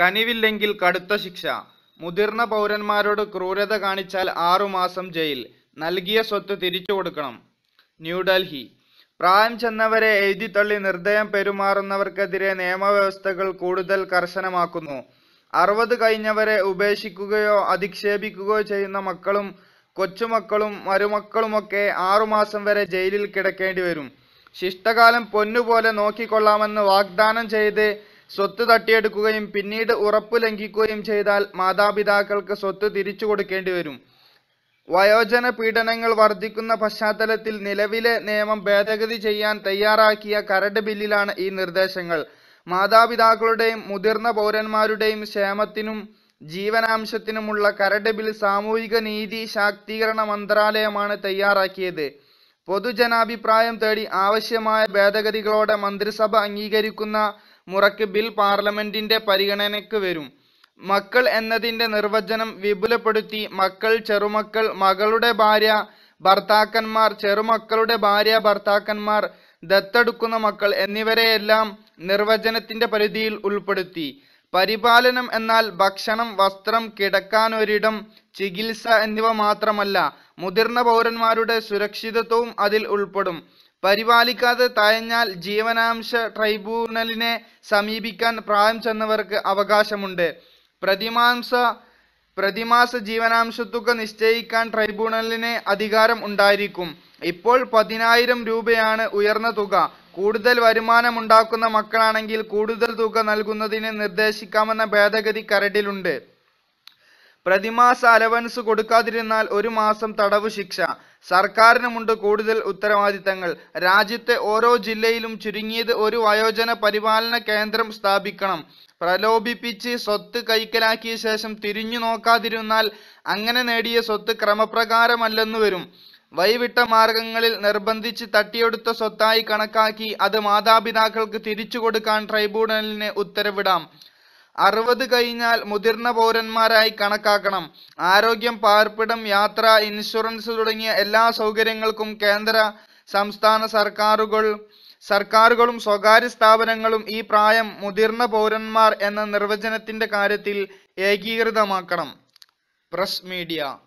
കനിവില്ലെങ്കിൽ കടുത്ത ശിക്ഷ മുതിർന്ന പൗരന്മാരോട് ക്രൂരത കാണിച്ചാൽ ആറുമാസം ജയിൽ നൽകിയ സ്വത്ത് തിരിച്ചു കൊടുക്കണം ന്യൂഡൽഹി പ്രായം ചെന്നവരെ എഴുതിത്തള്ളി നിർദ്ദയം പെരുമാറുന്നവർക്കെതിരെ നിയമവ്യവസ്ഥകൾ കൂടുതൽ കർശനമാക്കുന്നു അറുപത് കഴിഞ്ഞവരെ ഉപേക്ഷിക്കുകയോ അധിക്ഷേപിക്കുകയോ ചെയ്യുന്ന മക്കളും കൊച്ചുമക്കളും മരുമക്കളുമൊക്കെ ആറുമാസം വരെ ജയിലിൽ കിടക്കേണ്ടി വരും ശിഷ്ടകാലം പൊന്നുപോലെ നോക്കിക്കൊള്ളാമെന്ന് വാഗ്ദാനം ചെയ്ത് സ്വത്ത് തട്ടിയെടുക്കുകയും പിന്നീട് ഉറപ്പു ലംഘിക്കുകയും ചെയ്താൽ മാതാപിതാക്കൾക്ക് സ്വത്ത് തിരിച്ചു കൊടുക്കേണ്ടി വരും വയോജന പീഡനങ്ങൾ വർദ്ധിക്കുന്ന പശ്ചാത്തലത്തിൽ നിലവിലെ നിയമം ഭേദഗതി ചെയ്യാൻ തയ്യാറാക്കിയ കരട് ബില്ലിലാണ് ഈ നിർദ്ദേശങ്ങൾ മാതാപിതാക്കളുടെയും മുതിർന്ന പൗരന്മാരുടെയും ക്ഷേമത്തിനും ജീവനാംശത്തിനുമുള്ള കരട് ബിൽ സാമൂഹിക നീതി ശാക്തീകരണ മന്ത്രാലയമാണ് തയ്യാറാക്കിയത് പൊതുജനാഭിപ്രായം തേടി ആവശ്യമായ ഭേദഗതികളോടെ മന്ത്രിസഭ അംഗീകരിക്കുന്ന മുറക്ക് ബിൽ പാർലമെൻ്റിൻ്റെ പരിഗണനയ്ക്ക് വരും മക്കൾ എന്നതിൻ്റെ നിർവചനം വിപുലപ്പെടുത്തി മക്കൾ ചെറുമക്കൾ മകളുടെ ഭാര്യ ഭർത്താക്കന്മാർ ചെറുമക്കളുടെ ഭാര്യ ഭർത്താക്കന്മാർ ദത്തെടുക്കുന്ന മക്കൾ എന്നിവരെയെല്ലാം നിർവചനത്തിൻ്റെ പരിധിയിൽ ഉൾപ്പെടുത്തി പരിപാലനം എന്നാൽ ഭക്ഷണം വസ്ത്രം കിടക്കാൻ ചികിത്സ എന്നിവ മാത്രമല്ല മുതിർന്ന പൗരന്മാരുടെ സുരക്ഷിതത്വവും അതിൽ ഉൾപ്പെടും പരിപാലിക്കാതെ തയഞ്ഞാൽ ജീവനാംശ ട്രൈബ്യൂണലിനെ സമീപിക്കാൻ പ്രായം ചെന്നവർക്ക് അവകാശമുണ്ട് പ്രതിമാംസ പ്രതിമാസ ജീവനാംശത്തുക നിശ്ചയിക്കാൻ ട്രൈബ്യൂണലിന് അധികാരം ഉണ്ടായിരിക്കും ഇപ്പോൾ പതിനായിരം രൂപയാണ് ഉയർന്ന തുക കൂടുതൽ വരുമാനമുണ്ടാക്കുന്ന മക്കളാണെങ്കിൽ കൂടുതൽ തുക നൽകുന്നതിന് നിർദ്ദേശിക്കാമെന്ന ഭേദഗതി കരടിലുണ്ട് പ്രതിമാസ അലവൻസ് കൊടുക്കാതിരുന്നാൽ ഒരു മാസം തടവ് ശിക്ഷ സർക്കാരിനുമുണ്ട് കൂടുതൽ ഉത്തരവാദിത്തങ്ങൾ രാജ്യത്തെ ഓരോ ജില്ലയിലും ചുരുങ്ങിയത് ഒരു വയോജന പരിപാലന കേന്ദ്രം സ്ഥാപിക്കണം പ്രലോഭിപ്പിച്ച് സ്വത്ത് കൈക്കലാക്കിയ ശേഷം തിരിഞ്ഞു നോക്കാതിരുന്നാൽ അങ്ങനെ നേടിയ സ്വത്ത് ക്രമപ്രകാരമല്ലെന്നു വരും വൈവിട്ട മാർഗങ്ങളിൽ നിർബന്ധിച്ച് തട്ടിയെടുത്ത സ്വത്തായി കണക്കാക്കി അത് മാതാപിതാക്കൾക്ക് തിരിച്ചു കൊടുക്കാൻ ട്രൈബ്യൂണലിന് ഉത്തരവിടാം അറുപത് കഴിഞ്ഞാൽ മുതിർന്ന പൗരന്മാരായി കണക്കാക്കണം. ആരോഗ്യം, പാർപ്പിടം, യാത്ര, ഇൻഷുറൻസ് തുടങ്ങിയ എല്ലാ സൗകര്യങ്ങൾക്കും കേന്ദ്ര, സംസ്ഥാന സർക്കാരുകൾ സർക്കാരുകളും സ്വകാര്യ സ്ഥാപനങ്ങളും ഈ പ്രായം മുതിർന്ന പൗരന്മാർ എന്ന നിർവചനത്തിന്റെ കാര്യത്തിൽ ഏകീകൃതമാക്കണം. Press media